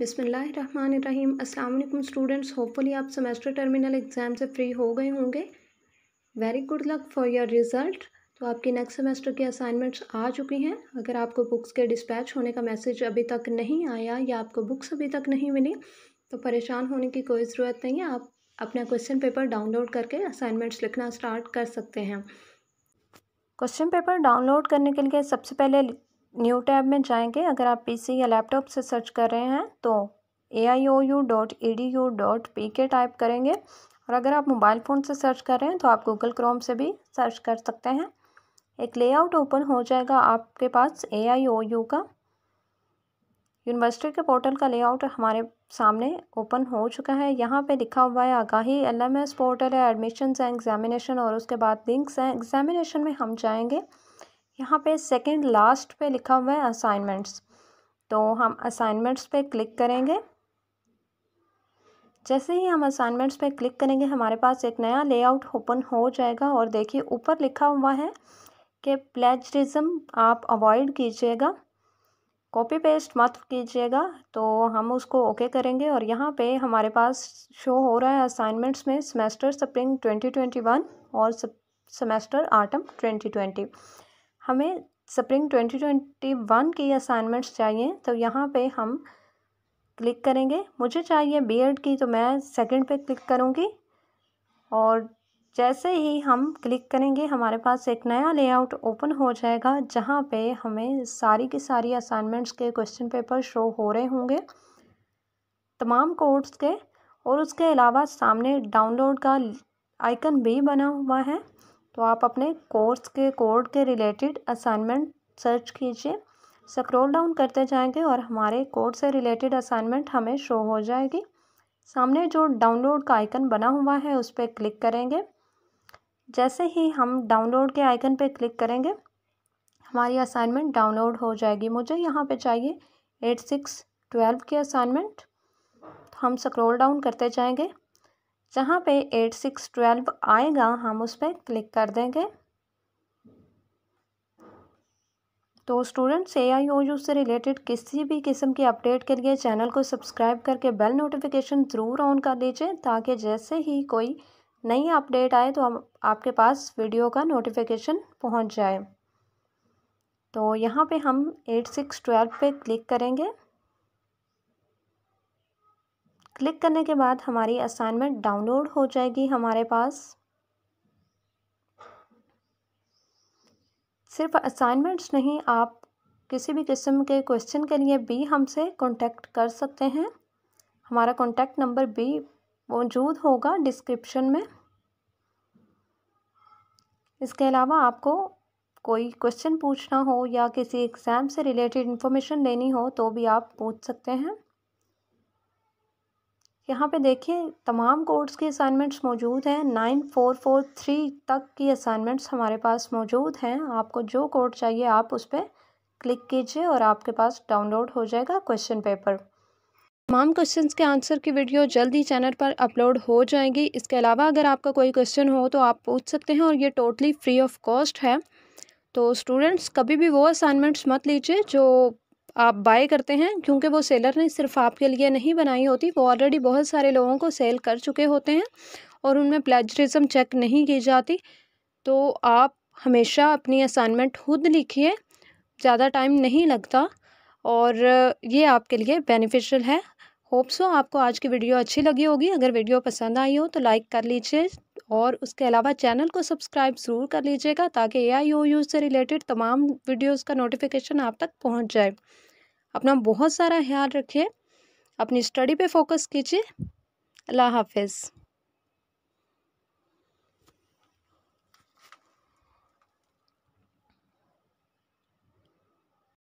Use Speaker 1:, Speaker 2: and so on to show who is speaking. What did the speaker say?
Speaker 1: बिसमीम अल्लाम students hopefully आप सेमेस्टर टर्मिनल एग्ज़ाम से फ्री हो गए होंगे very good luck for your result तो आपकी नेक्स्ट सेमेस्टर की असाइनमेंट्स आ चुकी हैं अगर आपको बुक्स के डिस्पैच होने का मैसेज अभी तक नहीं आया या आपको बुक्स अभी तक नहीं मिली तो परेशान होने की कोई ज़रूरत नहीं है आप अपना क्वेश्चन पेपर डाउनलोड करके असाइनमेंट्स लिखना स्टार्ट कर सकते हैं क्वेश्चन पेपर डाउनलोड करने के लिए सबसे पहले न्यू टैब में जाएंगे अगर आप पीसी या लैपटॉप से सर्च कर रहे हैं तो A I O U dot E D U dot P K type करेंगे और अगर आप मोबाइल फ़ोन से सर्च कर रहे हैं तो आप गूगल क्रोम से भी सर्च कर सकते हैं एक लेआउट ओपन हो जाएगा आपके पास ए आई ओ यू का यूनिवर्सिटी के पोर्टल का लेआउट हमारे सामने ओपन हो चुका है यहाँ पे लिखा हुआ है Aagahi L M S portal है एडमिशन एंड एग्जामिनेशन और उसके बाद लिंक्स हैं एग्जामिनेशन में हम जाएंगे यहाँ पे सेकंड लास्ट पे लिखा हुआ है असाइनमेंट्स तो हम असाइनमेंट्स पे क्लिक करेंगे जैसे ही हम असाइनमेंट्स पे क्लिक करेंगे हमारे पास एक नया लेआउट ओपन हो जाएगा और देखिए ऊपर लिखा हुआ है कि प्लेजरिज्म आप अवॉइड कीजिएगा कॉपी पेस्ट मत कीजिएगा तो हम उसको ओके करेंगे और यहाँ पे हमारे पास शो हो रहा है असाइनमेंट्स में semester spring twenty twenty one और सेमेस्टर आटम ट्वेंटी ट्वेंटी हमें स्प्रिंग ट्वेंटी ट्वेंटी वन की असाइनमेंट्स चाहिए तो यहाँ पे हम क्लिक करेंगे मुझे चाहिए बीएड की तो मैं सेकंड पे क्लिक करूँगी और जैसे ही हम क्लिक करेंगे हमारे पास एक नया लेआउट ओपन हो जाएगा जहाँ पे हमें सारी की सारी असाइनमेंट्स के क्वेश्चन पेपर शो हो रहे होंगे तमाम कोर्स के और उसके अलावा सामने डाउनलोड का आइकन भी बना हुआ है तो आप अपने कोर्स के कोड के रिलेटेड असाइनमेंट सर्च कीजिए स्क्रॉल डाउन करते जाएंगे और हमारे कोर्स से रिलेटेड असाइनमेंट हमें शो हो जाएगी सामने जो डाउनलोड का आइकन बना हुआ है उस पर क्लिक करेंगे जैसे ही हम डाउनलोड के आइकन पर क्लिक करेंगे हमारी असाइनमेंट डाउनलोड हो जाएगी मुझे यहाँ पे चाहिए एट सिक्स ट्वेल्व की असाइनमेंट तो हम स्क्रॉल डाउन करते जाएंगे जहाँ पे एट सिक्स ट्वेल्व आएगा हम उस पर क्लिक कर देंगे तो students A I O U से रिलेटेड किसी भी किस्म की अपडेट के लिए चैनल को सब्सक्राइब करके बेल नोटिफिकेशन ज़रूर ऑन कर लीजिए ताकि जैसे ही कोई नई अपडेट आए तो हम आपके पास वीडियो का नोटिफिकेशन पहुंच जाए तो यहाँ पे हम एट सिक्स ट्वेल्व पे क्लिक करेंगे क्लिक करने के बाद हमारी असाइनमेंट डाउनलोड हो जाएगी हमारे पास सिर्फ असाइनमेंट्स नहीं आप किसी भी किस्म के क्वेश्चन के लिए भी हमसे कांटेक्ट कर सकते हैं हमारा कांटेक्ट नंबर भी मौजूद होगा डिस्क्रिप्शन में इसके अलावा आपको कोई क्वेश्चन पूछना हो या किसी एग्ज़ाम से रिलेटेड इन्फॉर्मेशन लेनी हो तो भी आप पूछ सकते हैं यहाँ पे देखिए तमाम कोर्स की असाइनमेंट्स मौजूद हैं नाइन फोर फोर थ्री तक की असाइनमेंट्स हमारे पास मौजूद हैं आपको जो कोड चाहिए आप उस पर क्लिक कीजिए और आपके पास डाउनलोड हो जाएगा क्वेश्चन पेपर तमाम क्वेश्चंस के आंसर की वीडियो जल्दी चैनल पर अपलोड हो जाएगी इसके अलावा अगर आपका कोई क्वेश्चन हो तो आप पूछ सकते हैं और ये टोटली फ्री ऑफ कॉस्ट है तो स्टूडेंट्स कभी भी वो असाइनमेंट्स मत लीजिए जो आप बाय करते हैं क्योंकि वो सेलर ने सिर्फ आपके लिए नहीं बनाई होती वो ऑलरेडी बहुत सारे लोगों को सेल कर चुके होते हैं और उनमें प्लेजरिज्म चेक नहीं की जाती तो आप हमेशा अपनी असाइनमेंट खुद लिखिए ज़्यादा टाइम नहीं लगता और ये आपके लिए बेनिफिशियल है होप सो आपको आज की वीडियो अच्छी लगी होगी अगर वीडियो पसंद आई हो तो लाइक कर लीजिए और उसके अलावा चैनल को सब्सक्राइब ज़रूर कर लीजिएगा ताकि ए आई ओ यूज़ से रिलेटेड तमाम वीडियोज़ का नोटिफिकेशन आप तक पहुंच जाए अपना बहुत सारा ख्याल रखिए अपनी स्टडी पे फोकस कीजिए अल्लाह हाफिज़